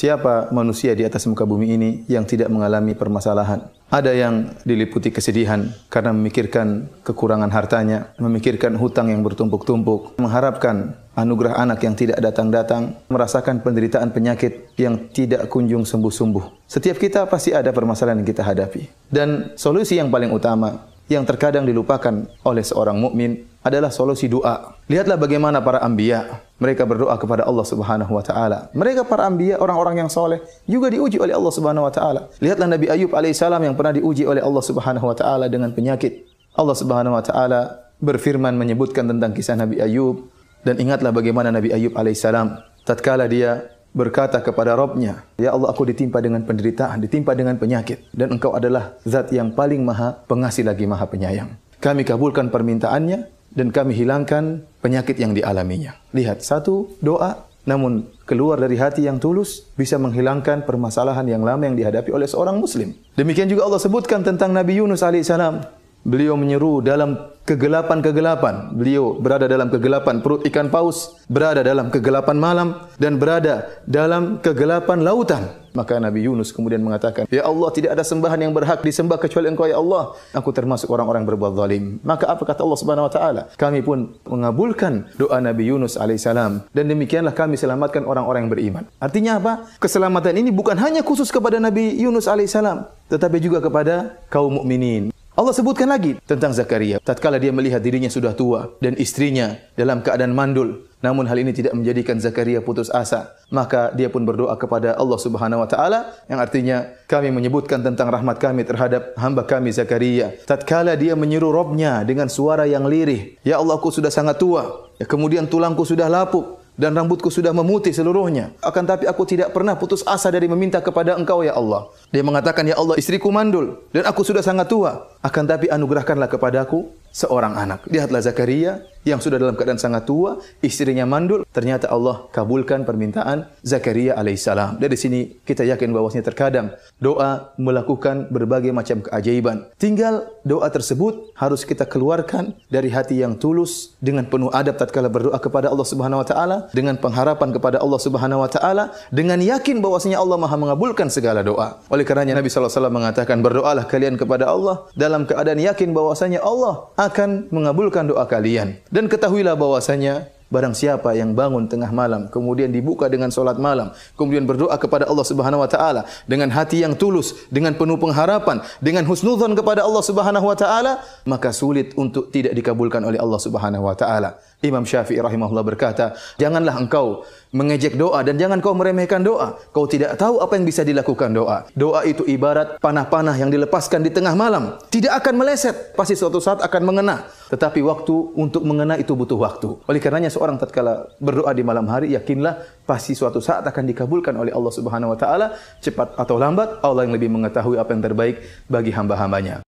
Siapa manusia di atas muka bumi ini yang tidak mengalami permasalahan? Ada yang diliputi kesedihan karena memikirkan kekurangan hartanya, memikirkan hutang yang bertumpuk-tumpuk, mengharapkan anugerah anak yang tidak datang-datang, merasakan penderitaan penyakit yang tidak kunjung sembuh-sembuh. Setiap kita pasti ada permasalahan yang kita hadapi. Dan solusi yang paling utama yang terkadang dilupakan oleh seorang mukmin adalah solusi doa. Lihatlah bagaimana para ambia mereka berdoa kepada Allah Subhanahu wa taala. Mereka para anbiya, orang-orang yang soleh juga diuji oleh Allah Subhanahu wa taala. Lihatlah Nabi Ayub alaihissalam yang pernah diuji oleh Allah Subhanahu wa taala dengan penyakit. Allah Subhanahu wa taala berfirman menyebutkan tentang kisah Nabi Ayub dan ingatlah bagaimana Nabi Ayub alaihissalam tatkala dia berkata kepada Robnya, Ya Allah aku ditimpa dengan penderitaan, ditimpa dengan penyakit. Dan engkau adalah zat yang paling maha pengasih lagi maha penyayang. Kami kabulkan permintaannya, dan kami hilangkan penyakit yang dialaminya. Lihat, satu doa namun keluar dari hati yang tulus bisa menghilangkan permasalahan yang lama yang dihadapi oleh seorang muslim. Demikian juga Allah sebutkan tentang Nabi Yunus alaihissalam. Beliau menyeru dalam kegelapan-kegelapan. Beliau berada dalam kegelapan perut ikan paus, berada dalam kegelapan malam dan berada dalam kegelapan lautan. Maka Nabi Yunus kemudian mengatakan, "Ya Allah, tidak ada sembahan yang berhak disembah kecuali Engkau ya Allah. Aku termasuk orang-orang berbuat zalim." Maka apa kata Allah Subhanahu wa taala? Kami pun mengabulkan doa Nabi Yunus alaihissalam dan demikianlah kami selamatkan orang-orang yang beriman. Artinya apa? Keselamatan ini bukan hanya khusus kepada Nabi Yunus alaihissalam, tetapi juga kepada kaum mukminin. Allah sebutkan lagi tentang Zakaria. Tatkala dia melihat dirinya sudah tua dan istrinya dalam keadaan mandul, namun hal ini tidak menjadikan Zakaria putus asa, maka dia pun berdoa kepada Allah Subhanahu wa taala yang artinya kami menyebutkan tentang rahmat kami terhadap hamba kami Zakaria. Tatkala dia menyeru Robnya dengan suara yang lirih, "Ya Allah, aku sudah sangat tua, ya, kemudian tulangku sudah lapuk, dan rambutku sudah memutih seluruhnya. Akan tapi aku tidak pernah putus asa dari meminta kepada engkau, Ya Allah. Dia mengatakan, Ya Allah, istriku mandul dan aku sudah sangat tua. Akan tapi anugerahkanlah kepada aku seorang anak. Lihatlah Zakaria yang sudah dalam keadaan sangat tua, istrinya mandul, ternyata Allah kabulkan permintaan Zakaria alaihissalam. Dari sini kita yakin bahwasanya terkadang doa melakukan berbagai macam keajaiban. Tinggal doa tersebut harus kita keluarkan dari hati yang tulus dengan penuh adab tatkala berdoa kepada Allah Subhanahu wa taala, dengan pengharapan kepada Allah Subhanahu wa taala, dengan yakin bahwasanya Allah Maha mengabulkan segala doa. Oleh karenanya Nabi sallallahu alaihi wasallam mengatakan berdoalah kalian kepada Allah dalam keadaan yakin bahwasanya Allah akan mengabulkan doa kalian. Dan ketahuilah bahwasanya Barang siapa yang bangun tengah malam, kemudian dibuka dengan solat malam, kemudian berdoa kepada Allah Subhanahu wa taala dengan hati yang tulus, dengan penuh pengharapan, dengan husnudzon kepada Allah Subhanahu wa taala, maka sulit untuk tidak dikabulkan oleh Allah Subhanahu wa taala. Imam Syafi'i rahimahullah berkata, "Janganlah engkau mengejek doa dan jangan kau meremehkan doa. Kau tidak tahu apa yang bisa dilakukan doa. Doa itu ibarat panah-panah yang dilepaskan di tengah malam. Tidak akan meleset, pasti suatu saat akan mengena. Tetapi waktu untuk mengena itu butuh waktu. Oleh karenanya seorang tatkala berdoa di malam hari, yakinlah pasti suatu saat akan dikabulkan oleh Allah Subhanahu wa taala, cepat atau lambat Allah yang lebih mengetahui apa yang terbaik bagi hamba-hambanya.